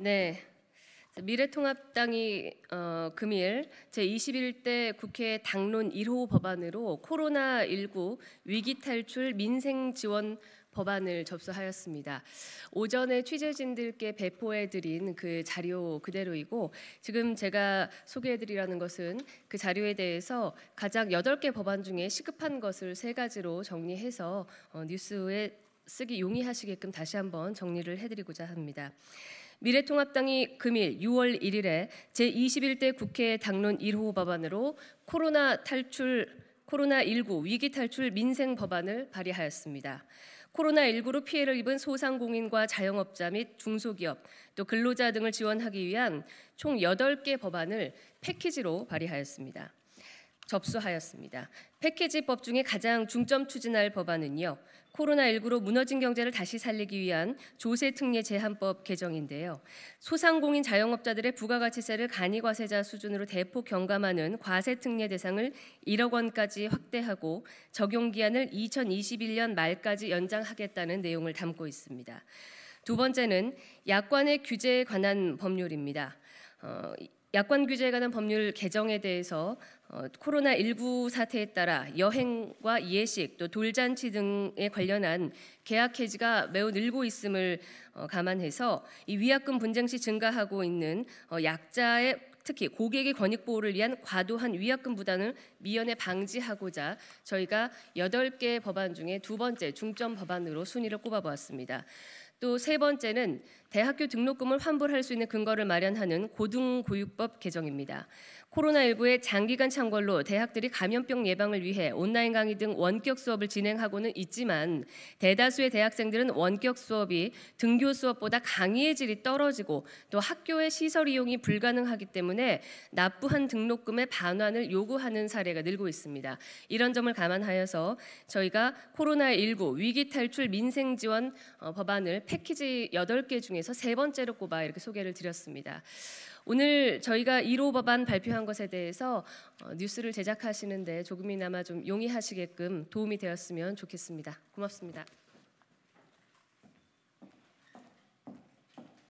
네. 미래통합당이 어, 금일 제21대 국회 당론 1호 법안으로 코로나19 위기탈출 민생지원 법안을 접수하였습니다. 오전에 취재진들께 배포해드린 그 자료 그대로이고 지금 제가 소개해드리라는 것은 그 자료에 대해서 가장 8개 법안 중에 시급한 것을 세 가지로 정리해서 어, 뉴스에 쓰기 용이하시게끔 다시 한번 정리를 해드리고자 합니다. 미래통합당이 금일 6월 1일에 제21대 국회 당론 1호 법안으로 코로나 탈출 코로나19 위기 탈출 민생 법안을 발의하였습니다. 코로나19로 피해를 입은 소상공인과 자영업자 및 중소기업 또 근로자 등을 지원하기 위한 총 8개 법안을 패키지로 발의하였습니다. 접수하였습니다. 패키지법 중에 가장 중점 추진할 법안은요. 코로나19로 무너진 경제를 다시 살리기 위한 조세특례 제한법 개정인데요. 소상공인 자영업자들의 부가가치세를 간이과세자 수준으로 대폭 경감하는 과세특례 대상을 1억 원까지 확대하고 적용기한을 2021년 말까지 연장하겠다는 내용을 담고 있습니다. 두 번째는 약관의 규제에 관한 법률입니다. 어, 약관 규제에 관한 법률 개정에 대해서 어, 코로나 19 사태에 따라 여행과 예식 또 돌잔치 등에 관련한 계약 해지가 매우 늘고 있음을 어, 감안해서 이 위약금 분쟁 시 증가하고 있는 어, 약자의 특히 고객의 권익 보호를 위한 과도한 위약금 부담을 미연에 방지하고자 저희가 여덟 개 법안 중에 두 번째 중점 법안으로 순위를 꼽아보았습니다. 또세 번째는 대학교 등록금을 환불할 수 있는 근거를 마련하는 고등교육법 개정입니다. 코로나19의 장기간 창궐로 대학들이 감염병 예방을 위해 온라인 강의 등 원격 수업을 진행하고는 있지만 대다수의 대학생들은 원격 수업이 등교 수업보다 강의의 질이 떨어지고 또 학교의 시설 이용이 불가능하기 때문에 납부한 등록금의 반환을 요구하는 사례가 늘고 있습니다. 이런 점을 감안하여서 저희가 코로나19 위기 탈출 민생 지원 어, 법안을 패키지 8개 중에서 세 번째로 꼽아 이렇게 소개를 드렸습니다. 오늘 저희가 1호 법안 발표한 것에 대해서 어, 뉴스를 제작하시는데 조금이나마 좀 용이하시게끔 도움이 되었으면 좋겠습니다. 고맙습니다.